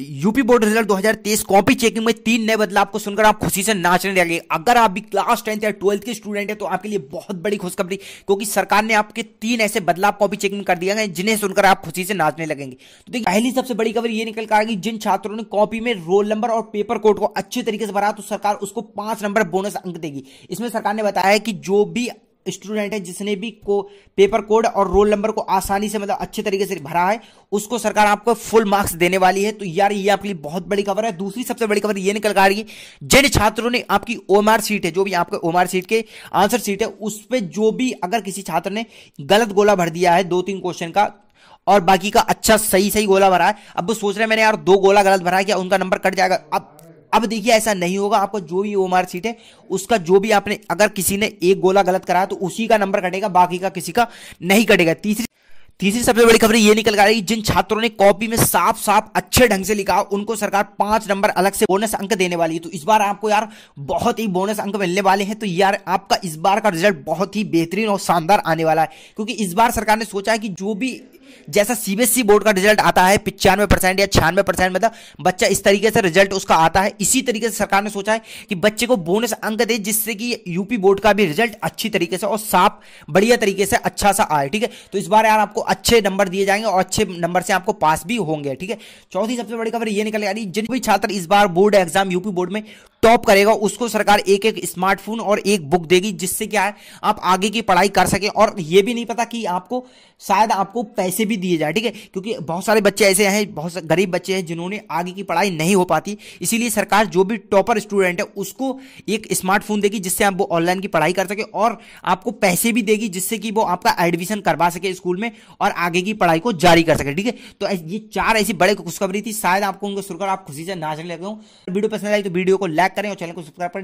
UP board result 2023 copy checking में तीन नए बदलाव को सुनकर आप खुशी से नाचने लगे अगर आप भी क्लास टेंथ या ट्वेल्थ के स्टूडेंट हैं तो आपके लिए बहुत बड़ी खुशखबरी क्योंकि सरकार ने आपके तीन ऐसे बदलाव कॉपी चेकिंग कर दिया है जिन्हें सुनकर आप खुशी से नाचने लगेंगे तो देखिए पहली सबसे बड़ी खबर ये निकल कर आएगी जिन छात्रों ने कॉपी में रोल नंबर और पेपर कोड को अच्छे तरीके से भरा तो सरकार उसको पांच नंबर बोनस अंक देगी इसमें सरकार ने बताया कि जो भी स्टूडेंट है जिसने भी को पेपर कोड और रोल नंबर को आसानी से मतलब अच्छे तरीके से भरा है उसको सरकार आपको फुल मार्क्स देने वाली है तो यार ये आपके लिए बहुत बड़ी खबर है दूसरी सबसे बड़ी खबर ये निकल आ रही है जिन छात्रों ने आपकी ओमार सीट है जो भी आपके ओमार सीट के आंसर सीट है उस पर जो भी अगर किसी छात्र ने गलत गोला भर दिया है दो तीन क्वेश्चन का और बाकी का अच्छा सही सही गोला भरा है अब वो सोच रहे हैं मैंने यार दो गोला गलत भरा है क्या उनका नंबर कट जाएगा अब अब देखिए ऐसा नहीं होगा आपको जो भी ओ सीट है उसका जो भी आपने अगर किसी ने एक गोला गलत कराया तो उसी का नंबर कटेगा बाकी का किसी का नहीं कटेगा तीसरी तीसरी सबसे बड़ी खबर ये निकल कर रही है जिन छात्रों ने कॉपी में साफ साफ अच्छे ढंग से लिखा उनको सरकार पांच नंबर अलग से बोनस अंक देने वाली है तो इस बार आपको यार बहुत ही बोनस अंक मिलने वाले हैं तो यार आपका इस बार का रिजल्ट बहुत ही बेहतरीन और शानदार आने वाला है क्योंकि इस बार सरकार ने सोचा है कि जो भी जैसा सीबीएसई e बोर्ड का रिजल्ट आता है पिचानवे परसेंट या छियानवे परसेंट मतलब बच्चा इस तरीके से रिजल्ट उसका आता है इसी तरीके से सरकार ने सोचा है कि बच्चे को बोनस अंक दे जिससे कि यूपी बोर्ड का भी रिजल्ट अच्छी तरीके से और साफ बढ़िया तरीके से अच्छा सा आए ठीक है तो इस बार यार आपको अच्छे नंबर दिए जाएंगे और अच्छे नंबर से आपको पास भी होंगे ठीक है चौथी सबसे बड़ी खबर ये निकल यानी जिन भी छात्र इस बार बोर्ड एग्जाम यूपी बोर्ड में टॉप करेगा उसको सरकार एक एक स्मार्टफोन और एक बुक देगी जिससे क्या है आप आगे की पढ़ाई कर सके और ये भी नहीं पता कि आपको शायद आपको पैसे पैसे भी दिए जाए ठीक है क्योंकि बहुत सारे बच्चे ऐसे हैं बहुत गरीब बच्चे हैं जिन्होंने आगे की पढ़ाई नहीं हो पाती इसीलिए सरकार जो भी टॉपर स्टूडेंट है उसको एक स्मार्टफोन देगी जिससे आप वो ऑनलाइन की पढ़ाई कर सके और आपको पैसे भी देगी जिससे कि वो आपका एडमिशन करवा सके स्कूल में और आगे की पढ़ाई को जारी कर सके ठीक है तो ये चार ऐसी बड़े खुशखबरी थी शायद आपको उनको सुनकर आप खुशी से नाचने लगे हो वीडियो पसंद आई तो वीडियो को लाइक करें और चैनल को सब्सक्राइब करें